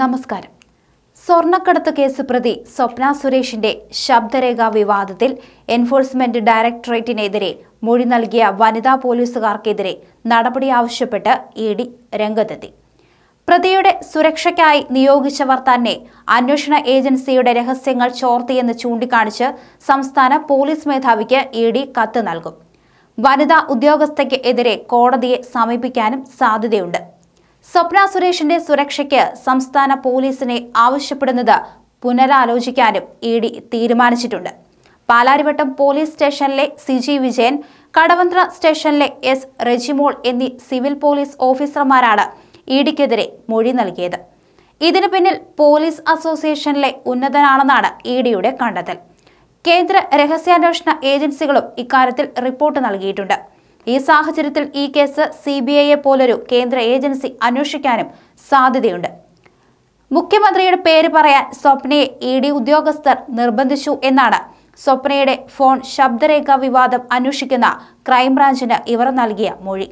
നമസ്കാരം സ്വർണ്ണക്കടത്ത് കേസ് പ്രതി സ്വപ്ന സുരേഷിന്റെ ശബ്ദരേഖ വിവാദത്തിൽ എൻഫോഴ്സ്മെന്റ് ഡയറക്ടറേറ്റിനെതിരെ മൊഴി നൽകിയ വനിതാ പോലീസുകാർക്കെതിരെ നടപടി ആവശ്യപ്പെട്ട് ഇ ഡി രംഗത്തെത്തി പ്രതിയുടെ സുരക്ഷയ്ക്കായി നിയോഗിച്ചവർ തന്നെ അന്വേഷണ ഏജൻസിയുടെ രഹസ്യങ്ങൾ ചോർത്തിയെന്ന് ചൂണ്ടിക്കാണിച്ച് സംസ്ഥാന പോലീസ് മേധാവിക്ക് ഇ ഡി കത്ത് നൽകും വനിതാ ഉദ്യോഗസ്ഥയ്ക്ക് എതിരെ കോടതിയെ സമീപിക്കാനും സാധ്യതയുണ്ട് സ്വപ്ന സുരേഷിന്റെ സുരക്ഷയ്ക്ക് സംസ്ഥാന പോലീസിനെ ആവശ്യപ്പെടുന്നത് പുനരാലോചിക്കാനും ഇ ഡി തീരുമാനിച്ചിട്ടുണ്ട് പാലാരിവട്ടം പോലീസ് സ്റ്റേഷനിലെ സി ജി വിജയൻ കടവന്ത്ര സ്റ്റേഷനിലെ എസ് റെജിമോൾ എന്നീ സിവിൽ പോലീസ് ഓഫീസർമാരാണ് ഇ ഡിക്കെതിരെ മൊഴി നൽകിയത് ഇതിനു പിന്നിൽ പോലീസ് അസോസിയേഷനിലെ ഉന്നതനാണെന്നാണ് ഇ ഡിയുടെ കണ്ടെത്തൽ കേന്ദ്ര രഹസ്യാന്വേഷണ ഏജൻസികളും ഇക്കാര്യത്തിൽ റിപ്പോർട്ട് നൽകിയിട്ടുണ്ട് ഈ സാഹചര്യത്തിൽ ഈ കേസ് സി ബി ഐയെ പോലൊരു കേന്ദ്ര ഏജൻസി അന്വേഷിക്കാനും സാധ്യതയുണ്ട് മുഖ്യമന്ത്രിയുടെ പേര് പറയാൻ സ്വപ്നയെ ഇ ഡി ഉദ്യോഗസ്ഥർ നിർബന്ധിച്ചു എന്നാണ് സ്വപ്നയുടെ ഫോൺ ശബ്ദരേഖ വിവാദം അന്വേഷിക്കുന്ന ക്രൈംബ്രാഞ്ചിന് ഇവർ നൽകിയ മൊഴി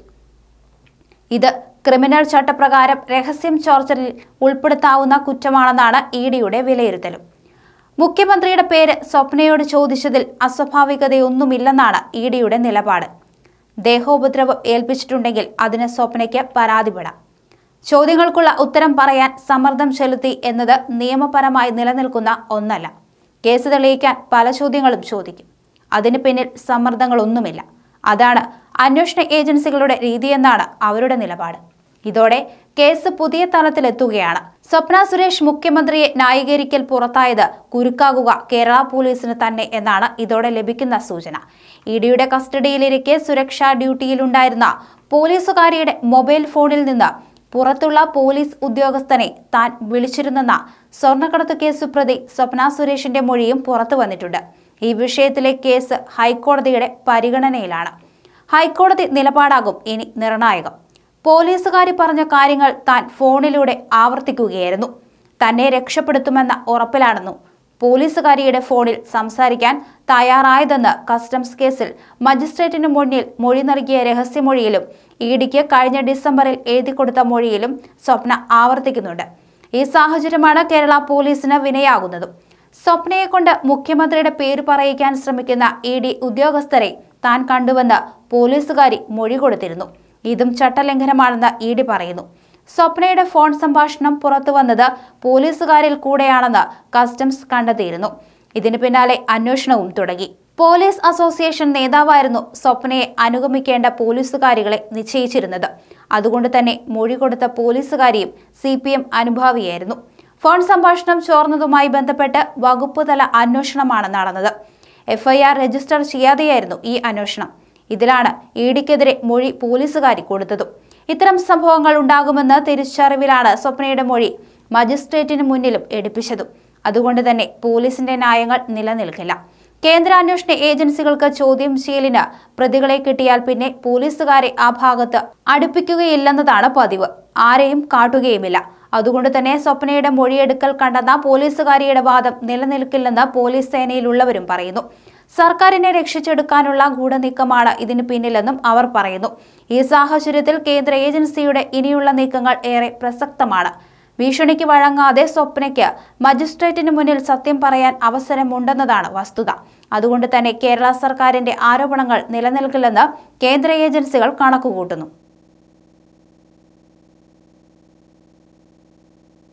ഇത് ക്രിമിനൽ ചട്ടപ്രകാരം രഹസ്യം ചോർച്ചലിൽ ഉൾപ്പെടുത്താവുന്ന കുറ്റമാണെന്നാണ് ഇ ഡിയുടെ വിലയിരുത്തലും മുഖ്യമന്ത്രിയുടെ പേര് സ്വപ്നയോട് ചോദിച്ചതിൽ അസ്വാഭാവികതയൊന്നുമില്ലെന്നാണ് ഇ ഡിയുടെ നിലപാട് ദേഹോപദ്രവം ഏൽപ്പിച്ചിട്ടുണ്ടെങ്കിൽ അതിന് സ്വപ്നയ്ക്ക് പരാതിപ്പെടാം ചോദ്യങ്ങൾക്കുള്ള ഉത്തരം പറയാൻ സമ്മർദ്ദം ചെലുത്തി എന്നത് നിയമപരമായി നിലനിൽക്കുന്ന ഒന്നല്ല കേസ് തെളിയിക്കാൻ പല ചോദ്യങ്ങളും ചോദിക്കും അതിന് പിന്നിൽ സമ്മർദ്ദങ്ങളൊന്നുമില്ല അതാണ് അന്വേഷണ ഏജൻസികളുടെ രീതിയെന്നാണ് അവരുടെ നിലപാട് ഇതോടെ കേസ് പുതിയ തലത്തിലെത്തുകയാണ് സ്വപ്ന സുരേഷ് മുഖ്യമന്ത്രിയെ ന്യായീകരിക്കൽ പുറത്തായത് കുരുക്കാകുക കേരള പോലീസിന് തന്നെ എന്നാണ് ഇതോടെ ലഭിക്കുന്ന സൂചന ഇഡിയുടെ കസ്റ്റഡിയിലിരിക്കെ സുരക്ഷാ ഡ്യൂട്ടിയിലുണ്ടായിരുന്ന പോലീസുകാരിയുടെ മൊബൈൽ ഫോണിൽ നിന്ന് പുറത്തുള്ള പോലീസ് ഉദ്യോഗസ്ഥനെ താൻ വിളിച്ചിരുന്നെന്ന സ്വർണ്ണക്കടത്ത് കേസ് പ്രതി സ്വപ്ന സുരേഷിന്റെ മൊഴിയും പുറത്തു വന്നിട്ടുണ്ട് ഈ വിഷയത്തിലെ കേസ് ഹൈക്കോടതിയുടെ പരിഗണനയിലാണ് ഹൈക്കോടതി നിലപാടാകും ഇനി നിർണായകം പോലീസുകാർ പറഞ്ഞ കാര്യങ്ങൾ താൻ ഫോണിലൂടെ ആവർത്തിക്കുകയായിരുന്നു തന്നെ രക്ഷപ്പെടുത്തുമെന്ന ഉറപ്പിലാണെന്നു പോലീസുകാരിയുടെ ഫോണിൽ സംസാരിക്കാൻ തയ്യാറായതെന്ന് കസ്റ്റംസ് കേസിൽ മജിസ്ട്രേറ്റിന് മുന്നിൽ മൊഴി നൽകിയ രഹസ്യമൊഴിയിലും ഇഡിക്ക് കഴിഞ്ഞ ഡിസംബറിൽ എഴുതി കൊടുത്ത മൊഴിയിലും സ്വപ്ന ആവർത്തിക്കുന്നുണ്ട് ഈ സാഹചര്യമാണ് കേരള പോലീസിന് വിനയാകുന്നതും സ്വപ്നയെ കൊണ്ട് മുഖ്യമന്ത്രിയുടെ പേര് പറയിക്കാൻ ശ്രമിക്കുന്ന ഇ ഉദ്യോഗസ്ഥരെ താൻ കണ്ടുവെന്ന് പോലീസുകാരി മൊഴി കൊടുത്തിരുന്നു ഇതും ചട്ടലംഘനമാണെന്ന് ഇ ഡി പറയുന്നു സ്വപ്നയുടെ ഫോൺ സംഭാഷണം പുറത്തു വന്നത് പോലീസുകാരിൽ കൂടെയാണെന്ന് കസ്റ്റംസ് കണ്ടെത്തിയിരുന്നു ഇതിന് പിന്നാലെ അന്വേഷണവും തുടങ്ങി പോലീസ് അസോസിയേഷൻ നേതാവായിരുന്നു സ്വപ്നയെ അനുഗമിക്കേണ്ട പോലീസുകാരികളെ നിശ്ചയിച്ചിരുന്നത് അതുകൊണ്ട് തന്നെ മൊഴി കൊടുത്ത പോലീസുകാരിയും സി പി എം അനുഭാവിയായിരുന്നു ഫോൺ സംഭാഷണം ചോർന്നതുമായി ബന്ധപ്പെട്ട് വകുപ്പ് തല അന്വേഷണമാണ് നടന്നത് എഫ്ഐആർ രജിസ്റ്റർ ചെയ്യാതെയായിരുന്നു ഈ അന്വേഷണം ഇതിലാണ് ഇ ഡിക്കെതിരെ മൊഴി പോലീസുകാരി കൊടുത്തതും ഇത്തരം സംഭവങ്ങൾ ഉണ്ടാകുമെന്ന തിരിച്ചറിവിലാണ് സ്വപ്നയുടെ മൊഴി മജിസ്ട്രേറ്റിന് മുന്നിലും എടുപ്പിച്ചതും അതുകൊണ്ട് തന്നെ പോലീസിന്റെ ന്യായങ്ങൾ നിലനിൽക്കില്ല കേന്ദ്ര അന്വേഷണ ഏജൻസികൾക്ക് ചോദ്യം ചെയ്യലിന് പ്രതികളെ കിട്ടിയാൽ പിന്നെ പോലീസുകാരെ ആ ഭാഗത്ത് അടുപ്പിക്കുകയില്ലെന്നതാണ് പതിവ് ആരെയും കാട്ടുകയുമില്ല അതുകൊണ്ട് തന്നെ സ്വപ്നയുടെ മൊഴിയെടുക്കൽ കണ്ടെന്ന പോലീസുകാരിയുടെ വാദം നിലനിൽക്കില്ലെന്ന് പോലീസ് സേനയിലുള്ളവരും പറയുന്നു സർക്കാരിനെ രക്ഷിച്ചെടുക്കാനുള്ള ഗൂഢനീക്കമാണ് ഇതിന് പിന്നിലെന്നും അവർ പറയുന്നു ഈ സാഹചര്യത്തിൽ കേന്ദ്ര ഏജൻസിയുടെ ഇനിയുള്ള നീക്കങ്ങൾ ഏറെ പ്രസക്തമാണ് ഭീഷണിക്ക് വഴങ്ങാതെ സ്വപ്നയ്ക്ക് മജിസ്ട്രേറ്റിന് മുന്നിൽ സത്യം പറയാൻ അവസരമുണ്ടെന്നതാണ് വസ്തുത അതുകൊണ്ട് തന്നെ കേരള സർക്കാരിന്റെ ആരോപണങ്ങൾ നിലനിൽക്കില്ലെന്ന് കേന്ദ്ര ഏജൻസികൾ കണക്കുകൂട്ടുന്നു